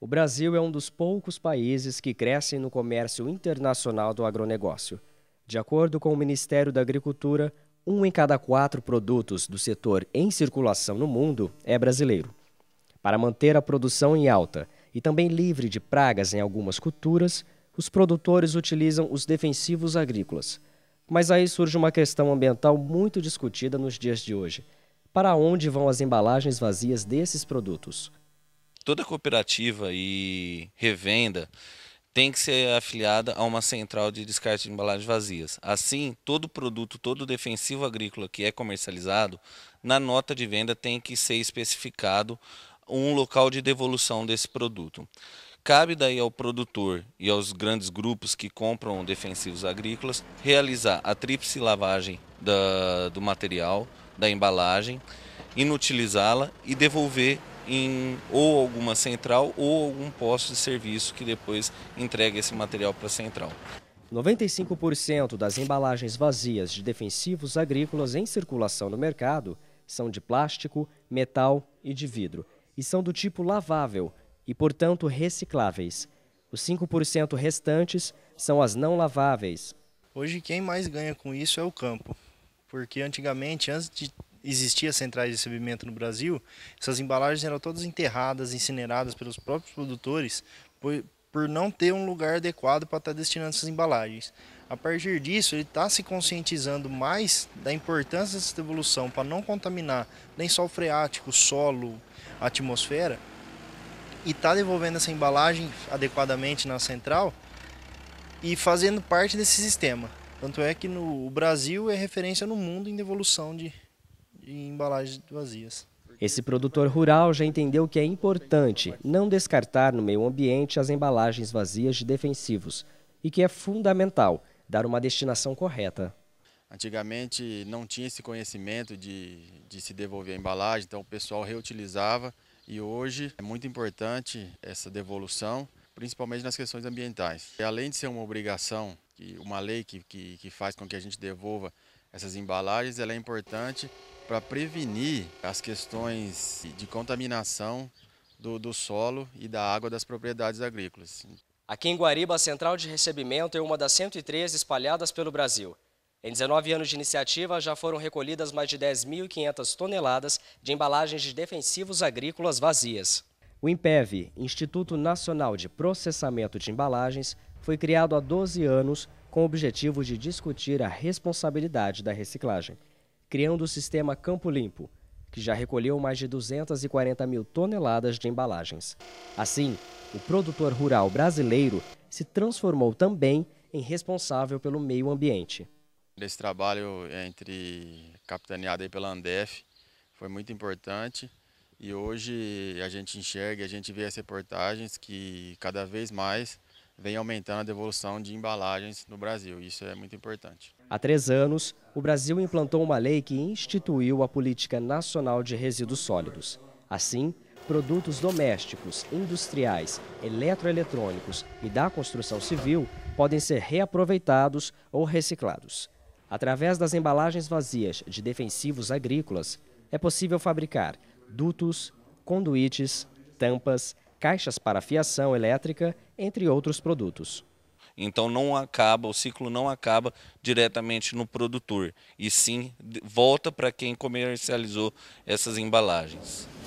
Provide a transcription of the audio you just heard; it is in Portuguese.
O Brasil é um dos poucos países que crescem no comércio internacional do agronegócio. De acordo com o Ministério da Agricultura, um em cada quatro produtos do setor em circulação no mundo é brasileiro. Para manter a produção em alta e também livre de pragas em algumas culturas, os produtores utilizam os defensivos agrícolas. Mas aí surge uma questão ambiental muito discutida nos dias de hoje. Para onde vão as embalagens vazias desses produtos? toda cooperativa e revenda tem que ser afiliada a uma central de descarte de embalagens vazias. Assim, todo produto, todo defensivo agrícola que é comercializado, na nota de venda tem que ser especificado um local de devolução desse produto. Cabe daí ao produtor e aos grandes grupos que compram defensivos agrícolas realizar a tríplice lavagem da, do material, da embalagem, inutilizá-la e devolver em ou alguma central ou algum posto de serviço que depois entrega esse material para a central. 95% das embalagens vazias de defensivos agrícolas em circulação no mercado são de plástico, metal e de vidro e são do tipo lavável e, portanto, recicláveis. Os 5% restantes são as não laváveis. Hoje, quem mais ganha com isso é o campo, porque antigamente, antes de existia centrais de recebimento no Brasil, essas embalagens eram todas enterradas, incineradas pelos próprios produtores, por, por não ter um lugar adequado para estar tá destinando essas embalagens. A partir disso, ele está se conscientizando mais da importância dessa devolução para não contaminar nem só o freático, o solo, a atmosfera, e está devolvendo essa embalagem adequadamente na central e fazendo parte desse sistema. Tanto é que no Brasil é referência no mundo em devolução de, em embalagens vazias. Esse produtor rural já entendeu que é importante não descartar no meio ambiente as embalagens vazias de defensivos e que é fundamental dar uma destinação correta. Antigamente não tinha esse conhecimento de, de se devolver a embalagem, então o pessoal reutilizava e hoje é muito importante essa devolução, principalmente nas questões ambientais. E além de ser uma obrigação, uma lei que, que, que faz com que a gente devolva essas embalagens, ela é importante para prevenir as questões de contaminação do, do solo e da água das propriedades agrícolas. Aqui em Guariba, a central de recebimento é uma das 113 espalhadas pelo Brasil. Em 19 anos de iniciativa, já foram recolhidas mais de 10.500 toneladas de embalagens de defensivos agrícolas vazias. O IMPEV, Instituto Nacional de Processamento de Embalagens, foi criado há 12 anos com o objetivo de discutir a responsabilidade da reciclagem criando o sistema Campo Limpo, que já recolheu mais de 240 mil toneladas de embalagens. Assim, o produtor rural brasileiro se transformou também em responsável pelo meio ambiente. Esse trabalho é entre capitaneado aí pela Andef foi muito importante e hoje a gente enxerga, a gente vê as reportagens que cada vez mais vem aumentando a devolução de embalagens no Brasil. Isso é muito importante. Há três anos, o Brasil implantou uma lei que instituiu a Política Nacional de Resíduos Sólidos. Assim, produtos domésticos, industriais, eletroeletrônicos e da construção civil podem ser reaproveitados ou reciclados. Através das embalagens vazias de defensivos agrícolas, é possível fabricar dutos, conduítes, tampas, caixas para fiação elétrica, entre outros produtos. Então não acaba, o ciclo não acaba diretamente no produtor, e sim volta para quem comercializou essas embalagens.